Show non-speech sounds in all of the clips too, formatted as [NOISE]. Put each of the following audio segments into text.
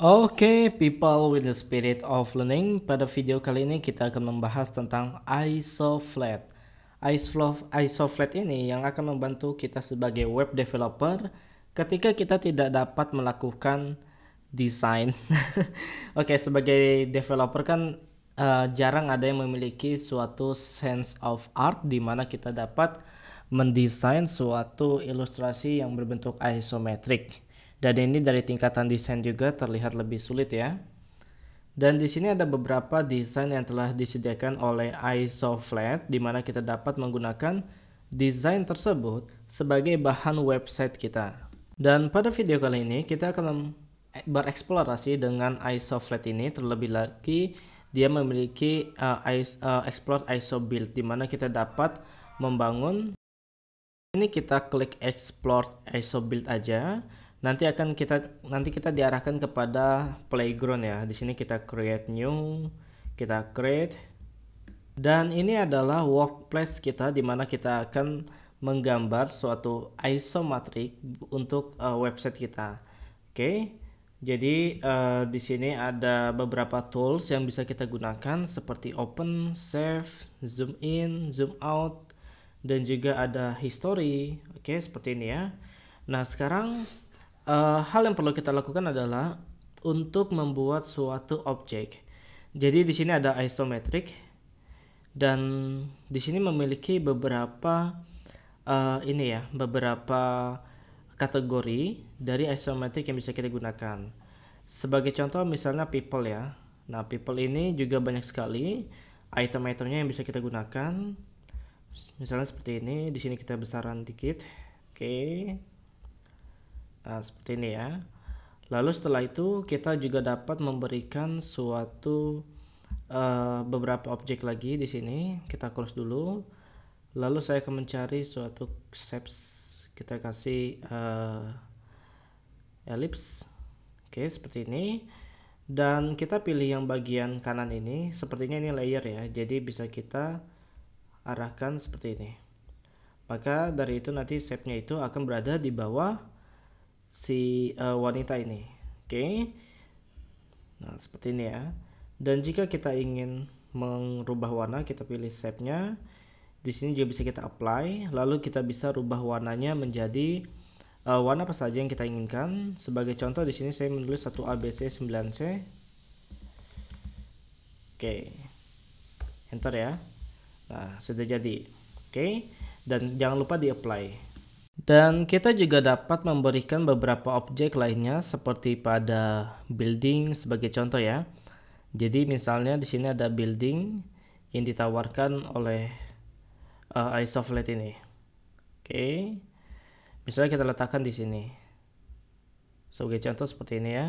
Oke, okay, people with the spirit of learning, pada video kali ini kita akan membahas tentang ISOFLAT. ISOFLAT ISOFLAT ini yang akan membantu kita sebagai web developer ketika kita tidak dapat melakukan desain. [LAUGHS] Oke, okay, sebagai developer kan uh, jarang ada yang memiliki suatu sense of art di mana kita dapat mendesain suatu ilustrasi yang berbentuk isometric. Dan ini dari tingkatan desain juga terlihat lebih sulit ya. Dan di sini ada beberapa desain yang telah disediakan oleh ISO Flat, di mana kita dapat menggunakan desain tersebut sebagai bahan website kita. Dan pada video kali ini kita akan eh, bereksplorasi dengan ISO Flat ini terlebih lagi dia memiliki uh, eh, ISO, uh, eh, explore ISO build di mana kita dapat membangun ini kita klik explore ISO build aja nanti akan kita nanti kita diarahkan kepada playground ya di sini kita create new kita create dan ini adalah workplace kita di mana kita akan menggambar suatu isometric untuk uh, website kita oke okay? jadi uh, di sini ada beberapa tools yang bisa kita gunakan seperti open save zoom in zoom out dan juga ada history oke okay? seperti ini ya nah sekarang uh, hal yang perlu kita lakukan adalah untuk membuat suatu objek. Jadi di sini ada isometric dan di sini memiliki beberapa uh, ini ya, beberapa kategori dari isometric yang bisa kita gunakan. Sebagai contoh misalnya people ya. Nah, people ini juga banyak sekali item-itemnya yang bisa kita gunakan. Misalnya seperti ini, di sini kita besaran dikit. Oke. Okay. Nah, seperti ini ya. Lalu setelah itu kita juga dapat memberikan suatu uh, beberapa objek lagi di sini. Kita close dulu. Lalu saya akan mencari suatu shapes. Kita kasih uh, ellipse. Oke, seperti ini. Dan kita pilih yang bagian kanan ini. Sepertinya ini layer ya. Jadi bisa kita arahkan seperti ini. Maka dari itu nanti shape-nya itu akan berada di bawah si uh, wanita ini. Oke. Okay? Nah, seperti ini ya. Dan jika kita ingin mengubah warna, kita pilih shape-nya. Di sini juga bisa kita apply, lalu kita bisa rubah warnanya menjadi uh, warna apa saja yang kita inginkan. Sebagai contoh di sini saya menulis 1 ABC 9C. Oke. Okay. Enter ya. Nah, sudah jadi. Oke. Okay. Dan jangan lupa di apply. Dan kita juga dapat memberikan beberapa objek lainnya seperti pada building sebagai contoh ya. Jadi misalnya di sini ada building yang ditawarkan oleh uh, ini. Oke. Okay. Misalnya kita letakkan di sini. Sebagai contoh seperti ini ya.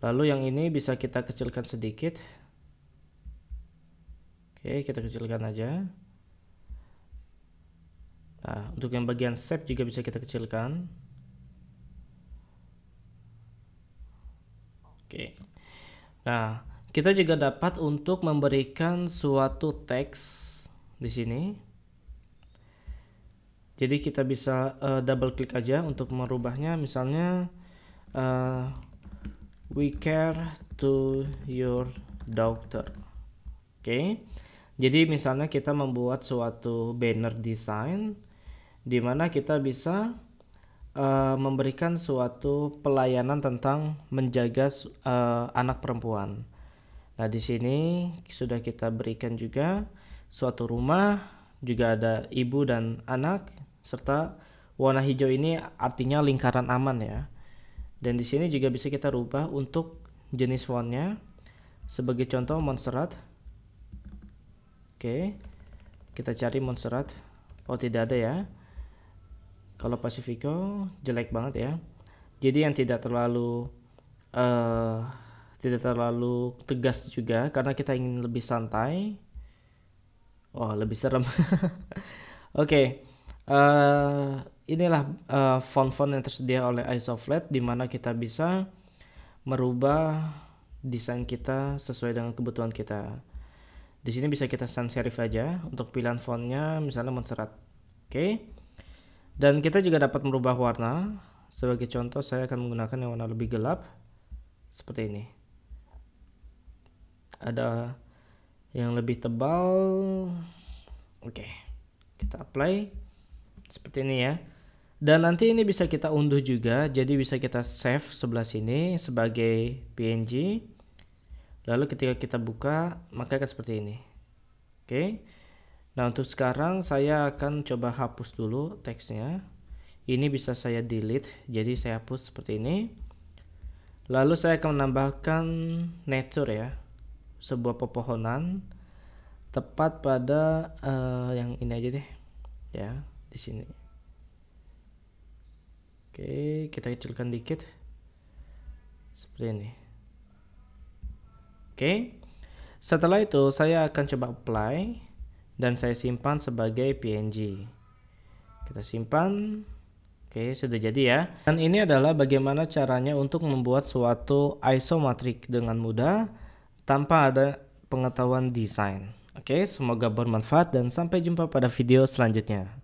Lalu yang ini bisa kita kecilkan sedikit. Oke, okay, kita kecilkan aja. Nah, untuk yang bagian shape juga bisa kita kecilkan. Oke. Nah, kita juga dapat untuk memberikan suatu teks di sini. Jadi kita bisa uh, double klik aja untuk merubahnya. Misalnya uh, we care to your doctor. Oke. Okay. Jadi misalnya kita membuat suatu banner design di mana kita bisa uh, memberikan suatu pelayanan tentang menjaga uh, anak perempuan. Nah, di sini sudah kita berikan juga suatu rumah, juga ada ibu dan anak, serta warna hijau ini artinya lingkaran aman ya. Dan di sini juga bisa kita rubah untuk jenis fontnya. Sebagai contoh Montserrat. Oke. Kita cari Montserrat. Oh, tidak ada ya. Kalau Pacifico jelek banget ya. Jadi yang tidak terlalu uh, tidak terlalu tegas juga karena kita ingin lebih santai. oh, lebih serem. [LAUGHS] Oke. okay. Uh, eh, inilah uh, font-font yang tersedia oleh Isoflat di mana kita bisa merubah desain kita sesuai dengan kebutuhan kita. Di sini bisa kita sans serif aja untuk pilihan fontnya misalnya Montserrat. Oke. Okay. Dan kita juga dapat merubah warna. Sebagai contoh saya akan menggunakan yang warna lebih gelap. Seperti ini. Ada yang lebih tebal. Oke. Kita apply. Seperti ini ya. Dan nanti ini bisa kita unduh juga. Jadi bisa kita save sebelah sini sebagai PNG. Lalu ketika kita buka maka akan seperti ini. Oke. Okay. Nah untuk sekarang saya akan coba hapus dulu teksnya. Ini bisa saya delete, jadi saya hapus seperti ini. Lalu saya akan menambahkan nature ya, sebuah pepohonan tepat pada uh, yang ini aja deh, ya di sini. Oke, kita kecilkan dikit seperti ini. Oke, setelah itu saya akan coba apply dan saya simpan sebagai PNG. Kita simpan. Oke, sudah jadi ya. Dan ini adalah bagaimana caranya untuk membuat suatu matrix dengan mudah tanpa ada pengetahuan desain. Oke, semoga bermanfaat dan sampai jumpa pada video selanjutnya.